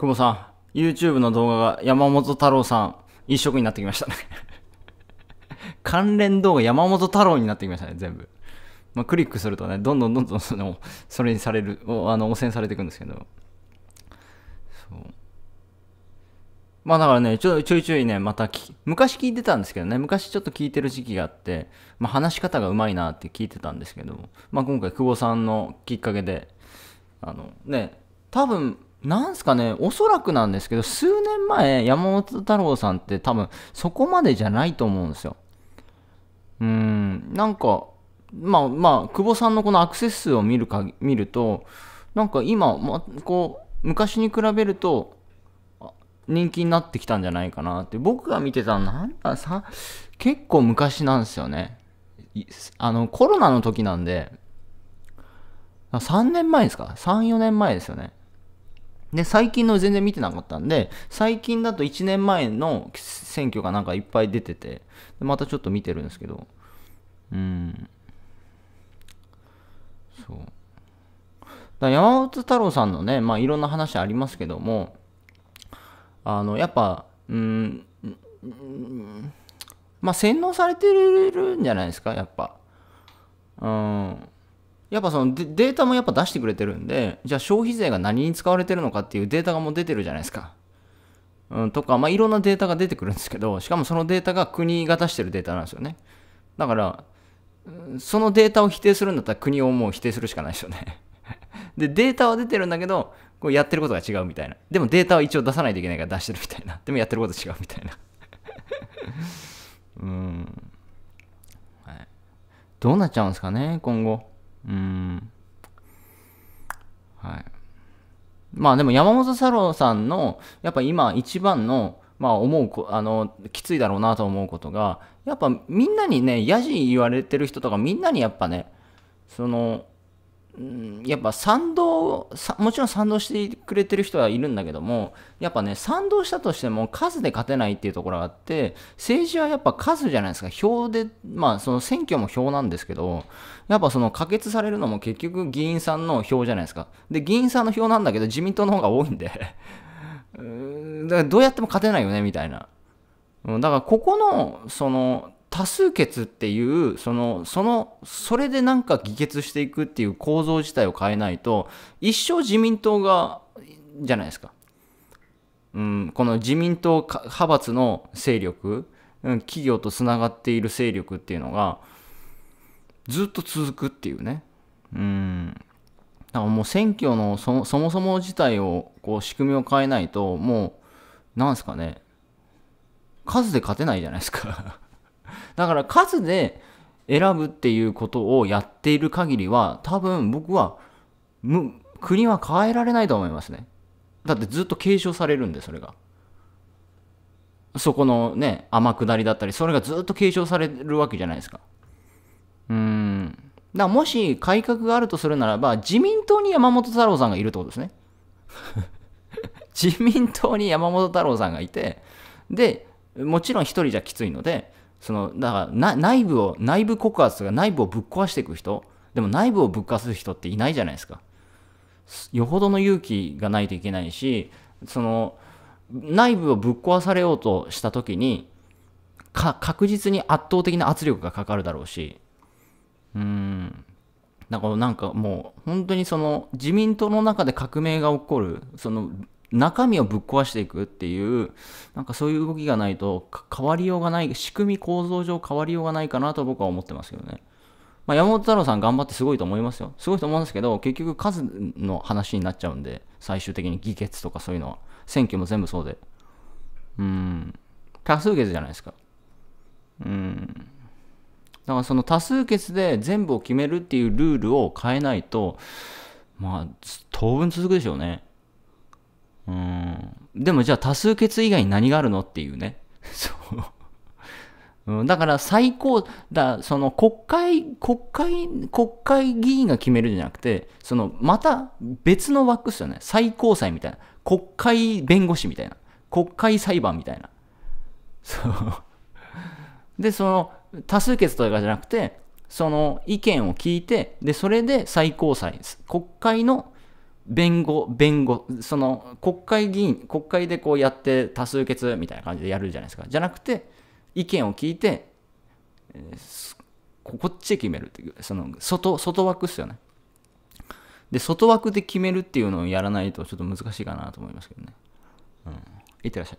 久保さん、YouTube の動画が山本太郎さん一色になってきましたね 関連動画山本太郎になってきましたね、全部。まあ、クリックするとね、どんどんどんどんそのそれにされる、あの汚染されていくんですけど。そうまあだからね、ちょちょいちょいね、また昔聞いてたんですけどね、昔ちょっと聞いてる時期があって、まあ、話し方がうまいなって聞いてたんですけど、まあ今回久保さんのきっかけで、あのね、多分なんすかね、おそらくなんですけど、数年前、山本太郎さんって多分そこまでじゃないと思うんですよ。うん、なんか、まあまあ、久保さんのこのアクセス数を見るか見ると、なんか今、ま、こう、昔に比べると、人気になってきたんじゃないかなって、僕が見てたの、なんかさ、結構昔なんですよね。あの、コロナの時なんで、3年前ですか ?3、4年前ですよね。で、最近の全然見てなかったんで、最近だと1年前の選挙がなんかいっぱい出てて、またちょっと見てるんですけど、うん。そう。だ山本太郎さんのね、まあいろんな話ありますけども、あの、やっぱ、うん、うんまあ洗脳されてるんじゃないですか、やっぱ。やっぱそのデータもやっぱ出してくれてるんで、じゃあ消費税が何に使われてるのかっていうデータがもう出てるじゃないですか。うん、とか、まあ、いろんなデータが出てくるんですけど、しかもそのデータが国が出してるデータなんですよね。だから、そのデータを否定するんだったら国をもう否定するしかないですよね。で、データは出てるんだけど、こうやってることが違うみたいな。でもデータは一応出さないといけないから出してるみたいな。でもやってること違うみたいな。うん。はい。どうなっちゃうんですかね、今後。うんはいまあでも山本太郎さんのやっぱ今一番のまあ思うあのきついだろうなと思うことがやっぱみんなにねやじ言われてる人とかみんなにやっぱねそのうん、やっぱ賛同もちろん賛同してくれてる人はいるんだけどもやっぱね賛同したとしても数で勝てないっていうところがあって政治はやっぱ数じゃないですか票でまあその選挙も票なんですけどやっぱその可決されるのも結局議員さんの票じゃないですかで議員さんの票なんだけど自民党の方が多いんで だからどうやっても勝てないよねみたいなだからここのその多数決っていうそのそのそれでなんか議決していくっていう構造自体を変えないと一生自民党がじゃないですか、うん、この自民党派閥の勢力、うん、企業とつながっている勢力っていうのがずっと続くっていうねうんだからもう選挙のそもそも自体をこう仕組みを変えないともうなんですかね数で勝てないじゃないですかだから数で選ぶっていうことをやっている限りは、多分僕は、国は変えられないと思いますね。だってずっと継承されるんで、それが。そこのね、天下りだったり、それがずっと継承されるわけじゃないですか。うん。だからもし改革があるとするならば、自民党に山本太郎さんがいるってことですね。自民党に山本太郎さんがいて、で、もちろん一人じゃきついので、そのだから内部を内部告発とか内部をぶっ壊していく人でも内部をぶっ壊す人っていないじゃないですかよほどの勇気がないといけないしその内部をぶっ壊されようとした時に確実に圧倒的な圧力がかかるだろうしうんだからなんかもう本当にその自民党の中で革命が起こるその中身をぶっ壊していくっていう、なんかそういう動きがないと変わりようがない、仕組み構造上変わりようがないかなと僕は思ってますけどね。まあ、山本太郎さん頑張ってすごいと思いますよ。すごいと思うんですけど、結局数の話になっちゃうんで、最終的に議決とかそういうのは。選挙も全部そうで。うん。多数決じゃないですか。うん。だからその多数決で全部を決めるっていうルールを変えないと、まあ、当分続くでしょうね。うん。でもじゃあ多数決以外に何があるのっていうね。そう。うん、だから最高、だその国会、国会、国会議員が決めるんじゃなくて、そのまた別の枠っすよね。最高裁みたいな。国会弁護士みたいな。国会裁判みたいな。そう。で、その多数決とかじゃなくて、その意見を聞いて、で、それで最高裁、国会の弁護、弁護、その国会議員、国会でこうやって多数決みたいな感じでやるじゃないですか。じゃなくて、意見を聞いて、えこっちで決めるっていう、その外、外枠っすよね。で、外枠で決めるっていうのをやらないとちょっと難しいかなと思いますけどね。うん。いってらっしゃい。